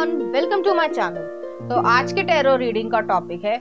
everyone welcome to my channel तो आज के टेरो रीडिंग का टॉपिक है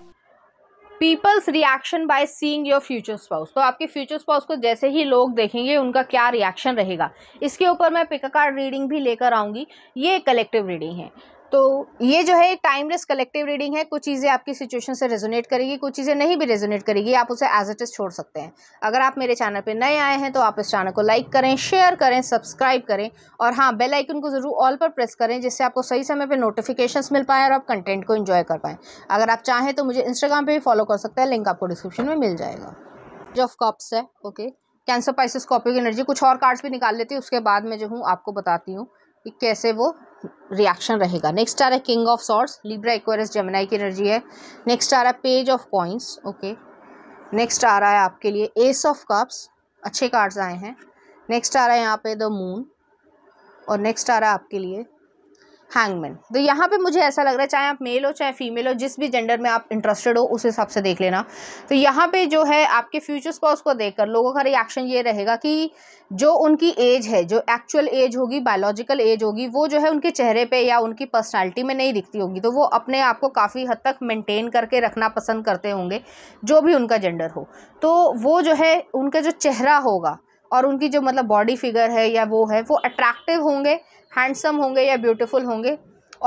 people's reaction by seeing your future spouse तो आपके फ्यूचर स्पाउस को जैसे ही लोग देखेंगे उनका क्या रिएक्शन रहेगा इसके ऊपर मैं पिक कार्ड रीडिंग भी लेकर आऊँगी ये कलेक्टिव रीडिंग है तो ये जो है टाइमलेस कलेक्टिव रीडिंग है कुछ चीज़ें आपकी सिचुएशन से रेजोनेट करेगी कुछ चीज़ें नहीं भी रेजोनेट करेगी आप उसे एज इट इज़ छोड़ सकते हैं अगर आप मेरे चैनल पे नए आए हैं तो आप इस चैनल को लाइक करें शेयर करें सब्सक्राइब करें और हाँ बेल आइकन को ज़रूर ऑल पर प्रेस करें जिससे आपको सही समय पर नोटिफिकेशन मिल पाए और आप कंटेंट को इन्जॉय कर पाएँ अगर आप चाहें तो मुझे इंस्टाग्राम पर भी फॉलो कर सकते हैं लिंक आपको डिस्क्रिप्शन में मिल जाएगा जो ऑफ कॉप्स है ओके कैंसर पाइसिस कॉपिक एनर्जी कुछ और कार्ड्स भी निकाल लेती हूँ उसके बाद मैं जो हूँ आपको बताती हूँ कि कैसे वो रिएक्शन रहेगा नेक्स्ट आ रहा है king of swords Libra Aquarius Gemini की एनर्जी है नेक्स्ट आ रहा है page of coins okay next आ रहा है आपके लिए एस ऑफ कप्स अच्छे कार्ड्स आए हैं नेक्स्ट आ रहा है यहाँ पे द मून और नेक्स्ट आ रहा है आपके लिए हैंगमैन तो यहाँ पे मुझे ऐसा लग रहा है चाहे आप मेल हो चाहे फीमेल हो जिस भी जेंडर में आप इंटरेस्टेड हो उस हिसाब से देख लेना तो यहाँ पे जो है आपके फ्यूचर उसको को देखकर लोगों का रिएक्शन ये रहेगा कि जो उनकी एज है जो एक्चुअल एज होगी बायोलॉजिकल एज होगी वो जो है उनके चेहरे पे या उनकी पर्सनैलिटी में नहीं दिखती होगी तो वो अपने आप को काफ़ी हद तक मेंटेन करके रखना पसंद करते होंगे जो भी उनका जेंडर हो तो वो जो है उनका जो चेहरा होगा और उनकी जो मतलब बॉडी फिगर है या वो है वो अट्रैक्टिव होंगे हैंडसम होंगे या ब्यूटीफुल होंगे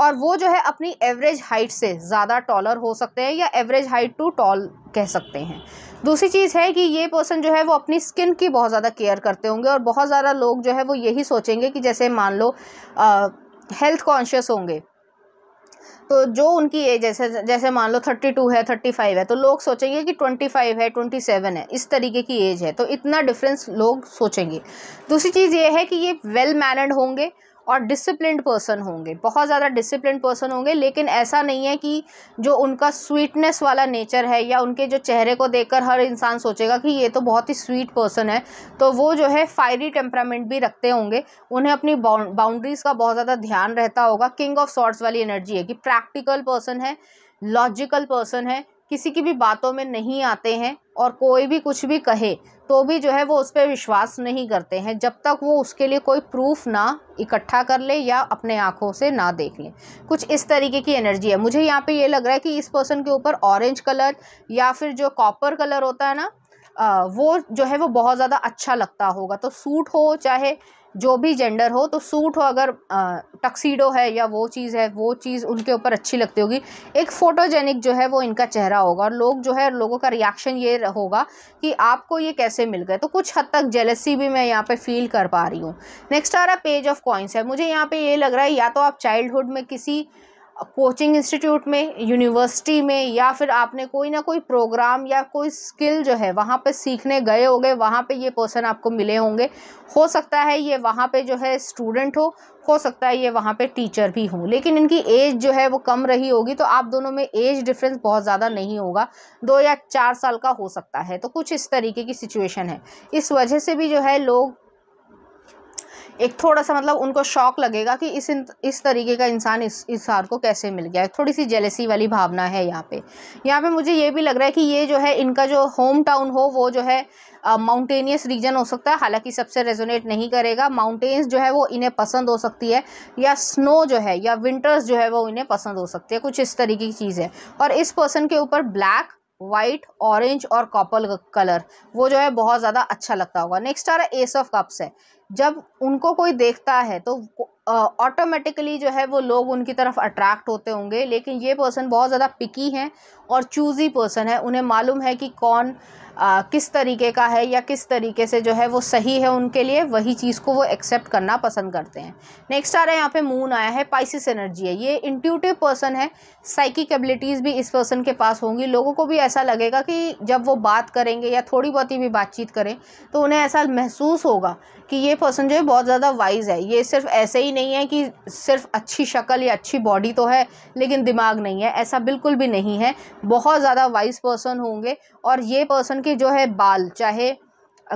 और वो जो है अपनी एवरेज हाइट से ज़्यादा टॉलर हो सकते हैं या एवरेज हाइट टू टॉल कह सकते हैं दूसरी चीज़ है कि ये पर्सन जो है वो अपनी स्किन की बहुत ज़्यादा केयर करते होंगे और बहुत ज़्यादा लोग जो है वो यही सोचेंगे कि जैसे मान लो हेल्थ कॉन्शियस होंगे तो जो उनकी एज जैसे जैसे मान लो थर्टी टू है थर्टी फाइव है तो लोग सोचेंगे कि ट्वेंटी फाइव है ट्वेंटी सेवन है इस तरीके की एज है तो इतना डिफरेंस लोग सोचेंगे दूसरी चीज़ ये है कि ये वेल मैनर्ड होंगे और डिसिप्लिन पर्सन होंगे बहुत ज़्यादा डिसिप्लिन पर्सन होंगे लेकिन ऐसा नहीं है कि जो उनका स्वीटनेस वाला नेचर है या उनके जो चेहरे को देखकर हर इंसान सोचेगा कि ये तो बहुत ही स्वीट पर्सन है तो वो जो है फायरी टेम्परामेंट भी रखते होंगे उन्हें अपनी बाउंड्रीज़ का बहुत ज़्यादा ध्यान रहता होगा किंग ऑफ सॉर्ट्स वाली एनर्जी है कि प्रैक्टिकल पर्सन है लॉजिकल पर्सन है किसी की भी बातों में नहीं आते हैं और कोई भी कुछ भी कहे तो भी जो है वो उस पर विश्वास नहीं करते हैं जब तक वो उसके लिए कोई प्रूफ ना इकट्ठा कर ले या अपने आँखों से ना देख ले कुछ इस तरीके की एनर्जी है मुझे यहाँ पे ये लग रहा है कि इस पर्सन के ऊपर ऑरेंज कलर या फिर जो कॉपर कलर होता है ना वो जो है वो बहुत ज़्यादा अच्छा लगता होगा तो सूट हो चाहे जो भी जेंडर हो तो सूट हो अगर टक्सीडो है या वो चीज़ है वो चीज़ उनके ऊपर अच्छी लगती होगी एक फ़ोटोजेनिक जो है वो इनका चेहरा होगा और लोग जो है लोगों का रिएक्शन ये होगा कि आपको ये कैसे मिल गए तो कुछ हद तक जेलसी भी मैं यहाँ पे फील कर पा रही हूँ नेक्स्ट आ रहा पेज ऑफ कॉइंस है मुझे यहाँ पर ये लग रहा है या तो आप चाइल्डहुड में किसी कोचिंग इंस्टीट्यूट में यूनिवर्सिटी में या फिर आपने कोई ना कोई प्रोग्राम या कोई स्किल जो है वहाँ पे सीखने गए होंगे वहाँ पे ये पर्सन आपको मिले होंगे हो सकता है ये वहाँ पे जो है स्टूडेंट हो हो सकता है ये वहाँ पे टीचर भी हों लेकिन इनकी एज जो है वो कम रही होगी तो आप दोनों में एज डिफरेंस बहुत ज़्यादा नहीं होगा दो या चार साल का हो सकता है तो कुछ इस तरीके की सिचुएशन है इस वजह से भी जो है लोग एक थोड़ा सा मतलब उनको शौक लगेगा कि इस इस तरीके का इंसान इस हार को कैसे मिल गया थोड़ी सी जेलेसी वाली भावना है यहाँ पे यहाँ पे मुझे ये भी लग रहा है कि ये जो है इनका जो होम टाउन हो वो जो है माउंटेनियस रीजन हो सकता है हालांकि सबसे रेजोनेट नहीं करेगा माउंटेन्स जो है वो इन्हें पसंद हो सकती है या स्नो जो है या विंटर्स जो है वो इन्हें पसंद हो सकती है कुछ इस तरीके की चीज़ है और इस पर्सन के ऊपर ब्लैक वाइट ऑरेंज और कॉपर कलर वो जो है बहुत ज़्यादा अच्छा लगता होगा नेक्स्ट आ रहा है एस ऑफ कप्स है जब उनको कोई देखता है तो ऑटोमेटिकली जो है वो लोग उनकी तरफ अट्रैक्ट होते होंगे लेकिन ये पर्सन बहुत ज़्यादा पिकी हैं और चूज़ी पर्सन है उन्हें मालूम है कि कौन आ, किस तरीके का है या किस तरीके से जो है वो सही है उनके लिए वही चीज़ को वो एक्सेप्ट करना पसंद करते हैं नेक्स्ट आ रहा है यहाँ पे मून आया है पाइसिस एनर्जी है ये इंट्यूटिव पर्सन है साइकिक एबिलिटीज़ भी इस पर्सन के पास होंगी लोगों को भी ऐसा लगेगा कि जब वो बात करेंगे या थोड़ी बहुत ही भी बातचीत करें तो उन्हें ऐसा महसूस होगा कि ये पर्सन जो है बहुत ज़्यादा वाइज है ये सिर्फ ऐसे ही नहीं है कि सिर्फ अच्छी शक्ल या अच्छी बॉडी तो है लेकिन दिमाग नहीं है ऐसा बिल्कुल भी नहीं है बहुत ज़्यादा वाइस पर्सन होंगे और ये पर्सन के जो है बाल चाहे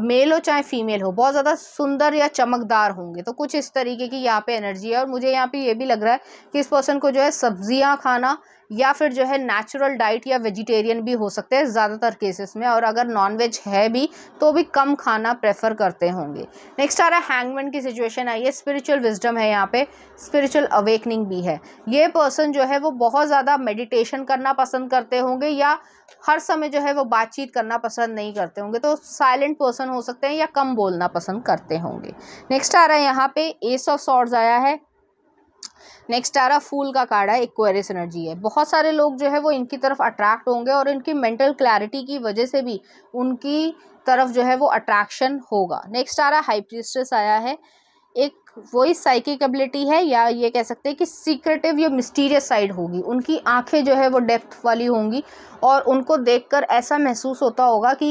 मेल हो चाहे फीमेल हो बहुत ज़्यादा सुंदर या चमकदार होंगे तो कुछ इस तरीके की यहाँ पे एनर्जी है और मुझे यहाँ पे ये भी लग रहा है कि इस पर्सन को जो है सब्जियाँ खाना या फिर जो है नेचुरल डाइट या वेजिटेरियन भी हो सकते हैं ज़्यादातर केसेस में और अगर नॉनवेज है भी तो भी कम खाना प्रेफर करते होंगे नेक्स्ट आ रहा है हैंगमैन की सिचुएशन आई है स्पिरिचुअल विजडम है यहाँ पे स्पिरिचुअल अवेकनिंग भी है ये पर्सन जो है वो बहुत ज़्यादा मेडिटेशन करना पसंद करते होंगे या हर समय जो है वो बातचीत करना पसंद नहीं करते होंगे तो साइलेंट पर्सन हो सकते हैं या कम बोलना पसंद करते होंगे नेक्स्ट आ रहा है यहाँ पे एस ऑफ सॉर्ड्स आया है नेक्स्ट आ रहा फूल का कार्ड है इक्वेरियस एनर्जी है बहुत सारे लोग जो है वो इनकी तरफ अट्रैक्ट होंगे और इनकी मेंटल क्लैरिटी की वजह से भी उनकी तरफ जो है वो अट्रैक्शन होगा नेक्स्ट आ रहा हाइप्रिस्ट्रेस आया है एक वही साइकिक एबिलिटी है या ये कह सकते हैं कि सीक्रेटिव या मिस्टीरियस साइड होगी उनकी आंखें जो है वो डेप्थ वाली होंगी और उनको देखकर ऐसा महसूस होता होगा कि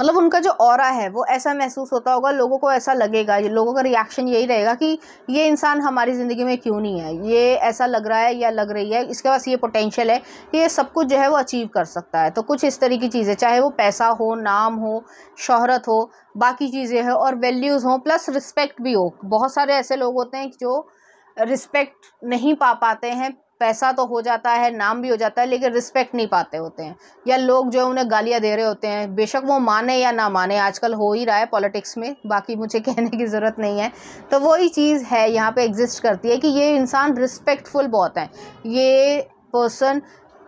मतलब उनका जो और है वो ऐसा महसूस होता होगा लोगों को ऐसा लगेगा लोगों का रिएक्शन यही रहेगा कि ये इंसान हमारी ज़िंदगी में क्यों नहीं है ये ऐसा लग रहा है या लग रही है इसके पास ये पोटेंशियल है कि ये सब कुछ जो है वो अचीव कर सकता है तो कुछ इस तरह की चीज़ें चाहे वो पैसा हो नाम हो शहरत हो बाकी चीज़ें हो और वैल्यूज़ हों प्लस रिस्पेक्ट भी हो बहुत सारे ऐसे लोग होते हैं जो रिस्पेक्ट नहीं पा पाते हैं पैसा तो हो जाता है नाम भी हो जाता है लेकिन रिस्पेक्ट नहीं पाते होते हैं या लोग जो है उन्हें गालियाँ दे रहे होते हैं बेशक वो माने या ना माने आजकल हो ही रहा है पॉलिटिक्स में बाकी मुझे कहने की ज़रूरत नहीं है तो वही चीज़ है यहाँ पर एग्जिस्ट करती है कि ये इंसान रिस्पेक्टफुल बहुत है ये पर्सन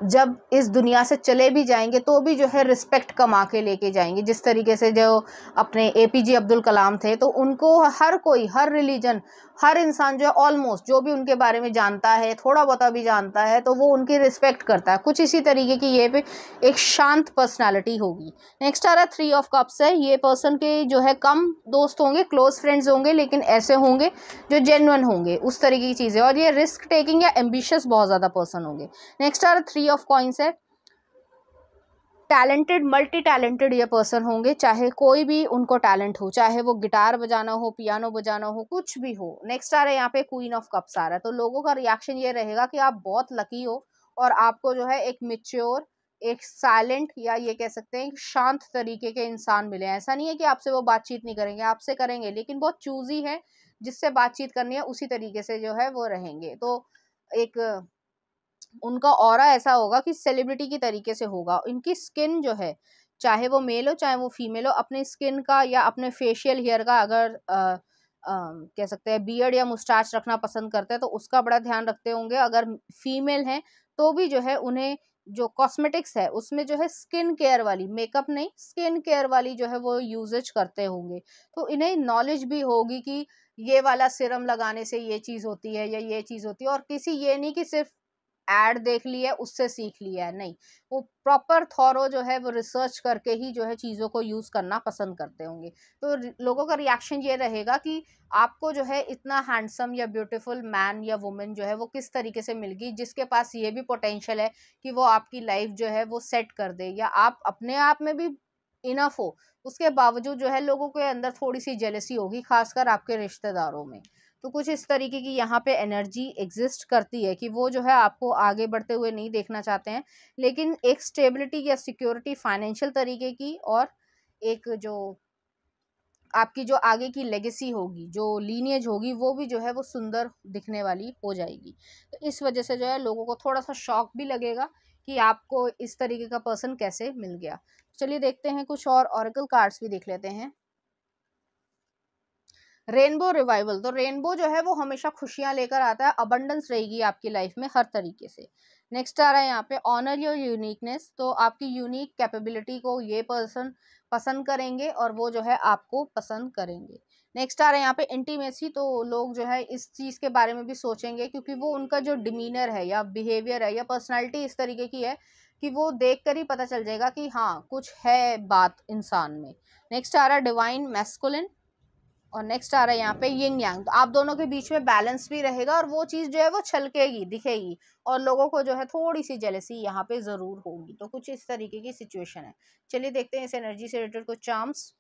जब इस दुनिया से चले भी जाएंगे तो भी जो है रिस्पेक्ट कमा के लेके जाएंगे जिस तरीके से जो अपने ए पी जे अब्दुल कलाम थे तो उनको हर कोई हर रिलीजन हर इंसान जो है ऑलमोस्ट जो भी उनके बारे में जानता है थोड़ा बहुत भी जानता है तो वो उनकी रिस्पेक्ट करता है कुछ इसी तरीके की ये एक शांत पर्सनैलिटी होगी नेक्स्ट आ रहा थ्री ऑफ कप्स है ये पर्सन के जो है कम दोस्त होंगे क्लोज फ्रेंड्स होंगे लेकिन ऐसे होंगे जो जेन्युन होंगे उस तरीके की चीज़ें और ये रिस्क टेकिंग या एम्बिशस बहुत ज़्यादा पर्सन होंगे नेक्स्ट आ रहा थ्री थ्री ऑफ कॉइन्स है टैलेंटेड मल्टी टैलेंटेड ये पर्सन होंगे चाहे कोई भी उनको टैलेंट हो चाहे वो गिटार बजाना हो पियानो बजाना हो कुछ भी हो नेक्स्ट आ रहा है यहाँ पे क्वीन ऑफ कप्स आ रहा है तो लोगों का रिएक्शन ये रहेगा कि आप बहुत लकी हो और आपको जो है एक मिच्योर एक साइलेंट या ये कह सकते हैं शांत तरीके के इंसान मिले ऐसा नहीं है कि आपसे वो बातचीत नहीं करेंगे आपसे करेंगे लेकिन बहुत चूजी है जिससे बातचीत करनी है उसी तरीके से जो है वो रहेंगे तो एक उनका और ऐसा होगा कि सेलिब्रिटी की तरीके से होगा इनकी स्किन जो है चाहे वो मेल हो चाहे वो फीमेल हो अपने स्किन का या अपने फेशियल हेयर का अगर आ, आ, कह सकते हैं बियर्ड या मुस्टाच रखना पसंद करते हैं तो उसका बड़ा ध्यान रखते होंगे अगर फीमेल हैं तो भी जो है उन्हें जो कॉस्मेटिक्स है उसमें जो है स्किन केयर वाली मेकअप नहीं स्किन केयर वाली जो है वो यूजेज करते होंगे तो इन्हें नॉलेज भी होगी कि ये वाला सिरम लगाने से ये चीज़ होती है या ये चीज़ होती है और किसी ये नहीं कि सिर्फ एड देख लिया है उससे सीख लिया है नहीं वो प्रॉपर थॉरो जो है वो रिसर्च करके ही जो है चीज़ों को यूज़ करना पसंद करते होंगे तो लोगों का रिएक्शन ये रहेगा कि आपको जो है इतना हैंडसम या ब्यूटीफुल मैन या वुमेन जो है वो किस तरीके से मिल गई जिसके पास ये भी पोटेंशियल है कि वो आपकी लाइफ जो है वो सेट कर दे या आप अपने आप में भी इनफ हो उसके बावजूद जो है लोगों के अंदर थोड़ी सी जेलसी होगी खासकर आपके रिश्तेदारों में तो कुछ इस तरीके की यहाँ पे एनर्जी एग्जिस्ट करती है कि वो जो है आपको आगे बढ़ते हुए नहीं देखना चाहते हैं लेकिन एक स्टेबिलिटी या सिक्योरिटी फाइनेंशियल तरीके की और एक जो आपकी जो आगे की लेगेसी होगी जो लीनियज होगी वो भी जो है वो सुंदर दिखने वाली हो जाएगी तो इस वजह से जो है लोगों को थोड़ा सा शौक भी लगेगा कि आपको इस तरीके का पर्सन कैसे मिल गया चलिए देखते हैं कुछ और ऑरिकल कार्ड्स भी देख लेते हैं रेनबो रिवाइवल तो रेनबो जो है वो हमेशा खुशियां लेकर आता है अबंडेंस रहेगी आपकी लाइफ में हर तरीके से नेक्स्ट आ रहा है यहाँ पे ऑनर योर यूनिकनेस तो आपकी यूनिक कैपेबिलिटी को ये पर्सन पसंद करेंगे और वो जो है आपको पसंद करेंगे नेक्स्ट आ रहा है यहाँ पे इंटीमेसी तो लोग जो है इस चीज़ के बारे में भी सोचेंगे क्योंकि वो उनका जो डिमीनर है या बिहेवियर है या पर्सनैलिटी इस तरीके की है कि वो देख कर ही पता चल जाएगा कि हाँ कुछ है बात इंसान में नेक्स्ट आ रहा है डिवाइन मैस्कुलिन और नेक्स्ट आ रहा है यहाँ पे यिंग यांग तो आप दोनों के बीच में बैलेंस भी रहेगा और वो चीज़ जो है वो छलकेगी दिखेगी और लोगों को जो है थोड़ी सी जेलसी यहाँ पे ज़रूर होगी तो कुछ इस तरीके की सिचुएशन है चलिए देखते हैं इस एनर्जी से रिलेटेड कुछ चार्म्स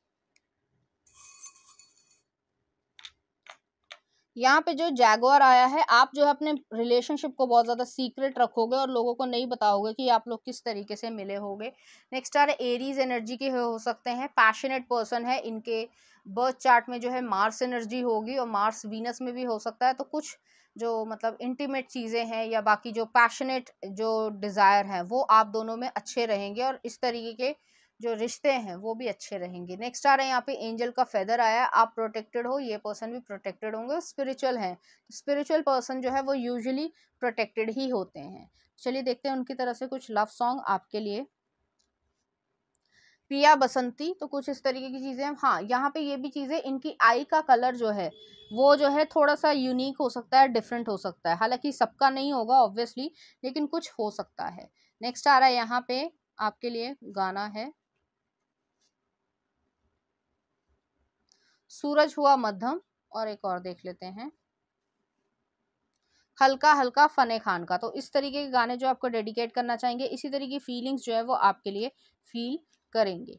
यहाँ पे जो जैगवार आया है आप जो है अपने रिलेशनशिप को बहुत ज़्यादा सीक्रेट रखोगे और लोगों को नहीं बताओगे कि आप लोग किस तरीके से मिले होंगे नेक्स्ट आ रहे एरीज एनर्जी के हो सकते हैं पैशनेट पर्सन है इनके बर्थ चार्ट में जो है मार्स एनर्जी होगी और मार्स वीनस में भी हो सकता है तो कुछ जो मतलब इंटीमेट चीज़ें हैं या बाकी जो पैशनेट जो डिज़ायर हैं वो आप दोनों में अच्छे रहेंगे और इस तरीके के जो रिश्ते हैं वो भी अच्छे रहेंगे नेक्स्ट आ रहा है यहाँ पे एंजल का फेदर आया आप प्रोटेक्टेड हो ये पर्सन भी प्रोटेक्टेड होंगे स्पिरिचुअल हैं स्पिरिचुअल तो पर्सन जो है वो यूजुअली प्रोटेक्टेड ही होते हैं चलिए देखते हैं उनकी तरफ से कुछ लव सॉन्ग आपके लिए पिया बसंती तो कुछ इस तरीके की चीज़ें हाँ यहाँ पे ये भी चीज़ें इनकी आई का कलर जो है वो जो है थोड़ा सा यूनिक हो सकता है डिफरेंट हो सकता है हालांकि सबका नहीं होगा ऑब्वियसली लेकिन कुछ हो सकता है नेक्स्ट आ रहा है यहाँ पे आपके लिए गाना है सूरज हुआ मध्यम और एक और देख लेते हैं हल्का हल्का फने खान का तो इस तरीके के गाने जो आपको डेडिकेट करना चाहेंगे इसी तरीके की फीलिंग्स जो है वो आपके लिए फील करेंगे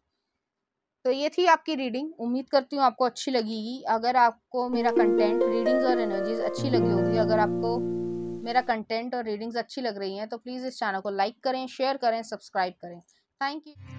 तो ये थी आपकी रीडिंग उम्मीद करती हूँ आपको अच्छी लगेगी अगर आपको मेरा कंटेंट रीडिंग्स और एनर्जीज अच्छी लगी होगी अगर आपको मेरा कंटेंट और रीडिंग्स अच्छी लग रही हैं तो प्लीज़ इस चैनल को लाइक करें शेयर करें सब्सक्राइब करें थैंक यू